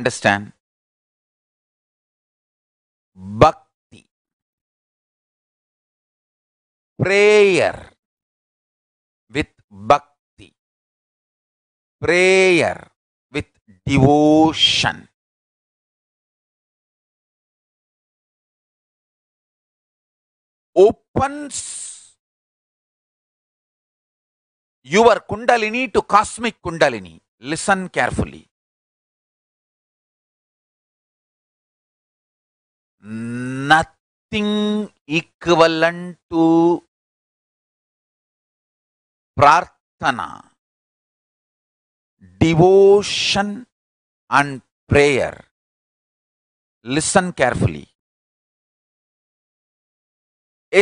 understand bhakti, prayer with bhakti, prayer with devotion. opens your kundalini to cosmic kundalini listen carefully nothing equivalent to prarthana, devotion and prayer. Listen carefully.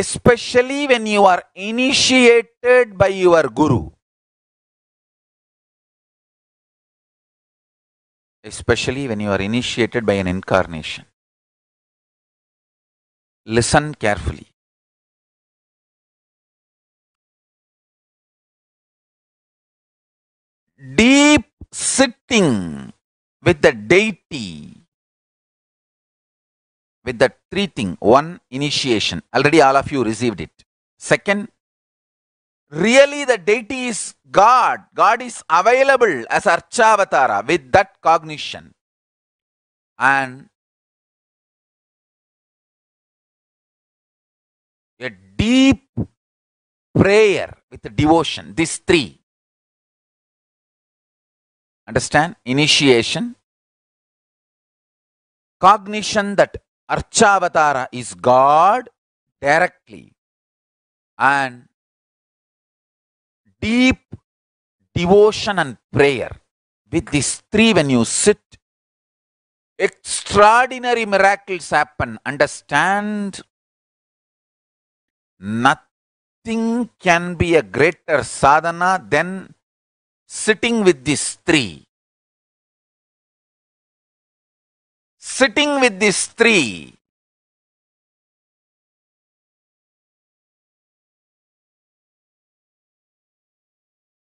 Especially when you are initiated by your Guru. Especially when you are initiated by an incarnation. Listen carefully. Deep sitting with the deity, with the three thing. One, initiation. Already all of you received it. Second, really the deity is God. God is available as Archavatara with that cognition. And a deep prayer with devotion, these three. Understand? Initiation, cognition that Archavatara is God directly, and deep devotion and prayer. With these three, when you sit, extraordinary miracles happen. Understand Nothing can be a greater sadhana than sitting with these three. Sitting with these three